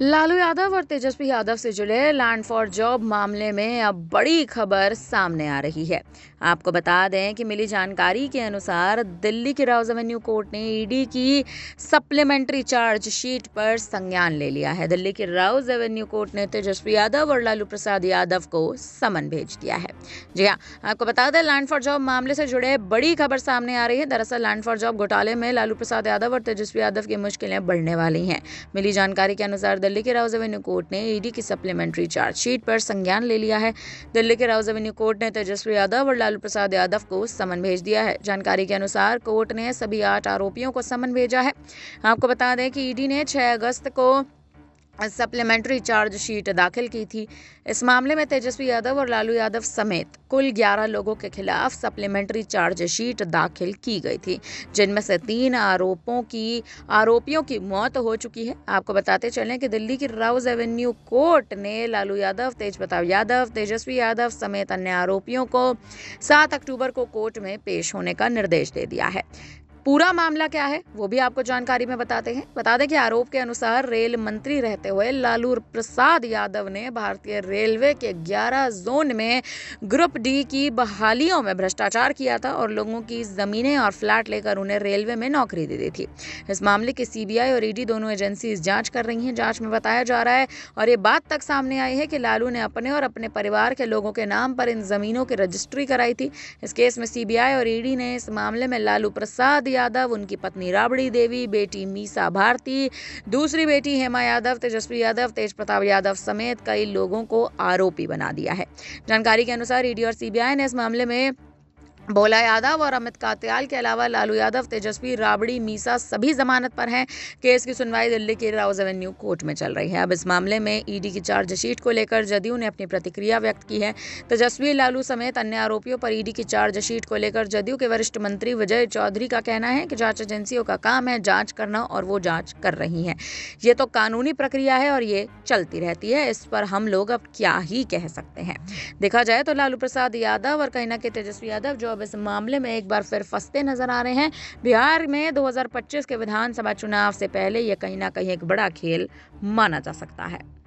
लालू यादव और तेजस्वी यादव से जुड़े लैंड फॉर जॉब मामले में अब बड़ी खबर सामने आ रही है आपको बता दें कि मिली जानकारी के अनुसार दिल्ली की राउज एवेन्यू कोर्ट ने ईडी e की सप्लीमेंट्री चार्जशीट पर संज्ञान ले लिया है दिल्ली की राउज एवेन्यू कोर्ट ने तेजस्वी यादव और लालू प्रसाद यादव को समन भेज दिया है जी हाँ आपको बता दें लैंड फॉर जॉब मामले से जुड़े बड़ी खबर सामने आ रही है दरअसल लैंड फॉर जॉब घोटाले में लालू प्रसाद यादव और तेजस्वी यादव की मुश्किलें बढ़ने वाली हैं मिली जानकारी के अनुसार दिल्ली के राउज एवेन्यू कोर्ट ने ईडी की सप्लीमेंट्री चार्जशीट पर संज्ञान ले लिया है दिल्ली के राउज एवेन्यू कोर्ट ने तेजस्वी यादव और लालू प्रसाद यादव को समन भेज दिया है जानकारी के अनुसार कोर्ट ने सभी आठ आरोपियों को समन भेजा है आपको बता दें कि ईडी ने छह अगस्त को सप्लीमेंट्री चार्जशीट दाखिल की थी इस मामले में तेजस्वी यादव और लालू यादव समेत कुल 11 लोगों के खिलाफ सप्लीमेंट्री चार्जशीट दाखिल की गई थी जिनमें से तीन आरोपों की आरोपियों की मौत हो चुकी है आपको बताते चलें कि दिल्ली की राउज एवेन्यू कोर्ट ने लालू यादव तेज प्रताप यादव तेजस्वी यादव समेत अन्य आरोपियों को सात अक्टूबर को कोर्ट में पेश होने का निर्देश दे दिया है पूरा मामला क्या है वो भी आपको जानकारी में बताते हैं बता दें कि आरोप के अनुसार रेल मंत्री रहते हुए लालू प्रसाद यादव ने भारतीय रेलवे के 11 जोन में ग्रुप डी की बहालियों में भ्रष्टाचार किया था और लोगों की जमीनें और फ्लैट लेकर उन्हें रेलवे में नौकरी दे दी थी इस मामले की सीबीआई और ईडी दोनों एजेंसी जांच कर रही हैं जांच में बताया जा रहा है और ये बात तक सामने आई है कि लालू ने अपने और अपने परिवार के लोगों के नाम पर इन जमीनों की रजिस्ट्री कराई थी इस केस में सीबीआई और ईडी ने इस मामले में लालू प्रसाद यादव उनकी पत्नी राबड़ी देवी बेटी मीसा भारती दूसरी बेटी हेमा यादव तेजस्वी यादव तेज प्रताप यादव समेत कई लोगों को आरोपी बना दिया है जानकारी के अनुसार ईडी e और सीबीआई ने इस मामले में भोला यादव और अमित कात्याल के अलावा लालू यादव तेजस्वी राबड़ी मीसा सभी जमानत पर हैं केस की सुनवाई दिल्ली के राउज एवेन्यू कोर्ट में चल रही है अब इस मामले में ईडी की चार्जशीट को लेकर जदयू ने अपनी प्रतिक्रिया व्यक्त की है तेजस्वी लालू समेत अन्य आरोपियों पर ईडी की चार्जशीट को लेकर जदयू के वरिष्ठ मंत्री विजय चौधरी का कहना है कि जाँच एजेंसियों का काम है जाँच करना और वो जाँच कर रही हैं ये तो कानूनी प्रक्रिया है और ये चलती रहती है इस पर हम लोग अब क्या ही कह सकते हैं देखा जाए तो लालू प्रसाद यादव और कहीं ना कहीं तेजस्वी यादव जो लोग इस मामले में एक बार फिर फंसते नजर आ रहे हैं बिहार में 2025 के विधानसभा चुनाव से पहले यह कहीं ना कहीं एक बड़ा खेल माना जा सकता है